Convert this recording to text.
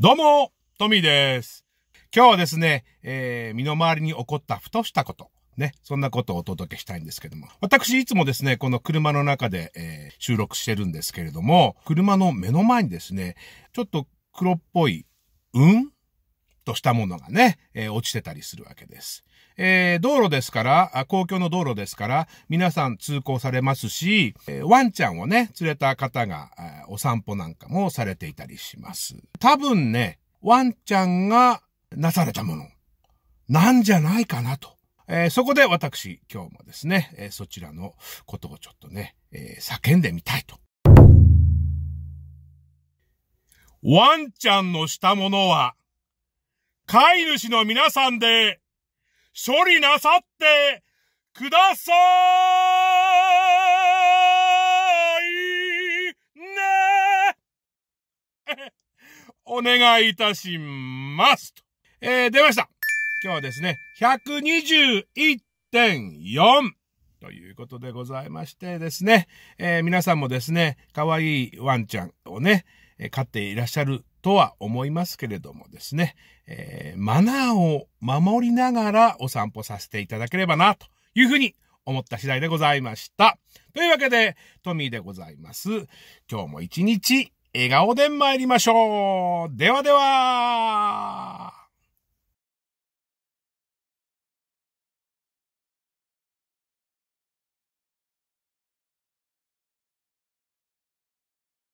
どうも、トミーです。今日はですね、えー、身の回りに起こったふとしたこと。ね、そんなことをお届けしたいんですけども。私、いつもですね、この車の中で、えー、収録してるんですけれども、車の目の前にですね、ちょっと黒っぽい、うんとしたものがね、えー、落ちてたりするわけです。えー、道路ですから、公共の道路ですから、皆さん通行されますし、えー、ワンちゃんをね、連れた方が、えお散歩なんかもされていたりします。多分ね、ワンちゃんがなされたもの、なんじゃないかなと。えー、そこで私、今日もですね、えそちらのことをちょっとね、え叫んでみたいと。ワンちゃんのしたものは、飼い主の皆さんで、処理なさってくださいね お願いいたします。えー、出ました。今日はですね、121.4。ということでございましてですね、えー、皆さんもですね、可愛いワンちゃんをね、飼っていらっしゃるとは思いますけれどもですね、えー、マナーを守りながらお散歩させていただければな、というふうに思った次第でございました。というわけで、トミーでございます。今日も一日、笑顔で参りましょうではでは